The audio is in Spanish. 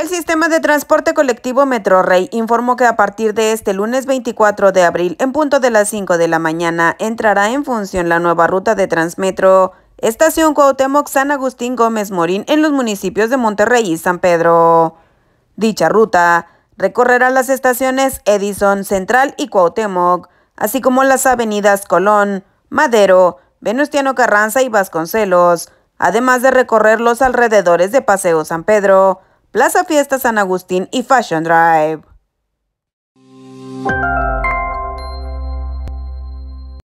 El sistema de transporte colectivo Metrorrey informó que a partir de este lunes 24 de abril, en punto de las 5 de la mañana, entrará en función la nueva ruta de Transmetro, Estación Cuauhtémoc San Agustín Gómez Morín en los municipios de Monterrey y San Pedro. Dicha ruta recorrerá las estaciones Edison Central y Cuauhtémoc, así como las avenidas Colón, Madero, Venustiano Carranza y Vasconcelos, además de recorrer los alrededores de Paseo San Pedro Plaza Fiesta San Agustín y Fashion Drive.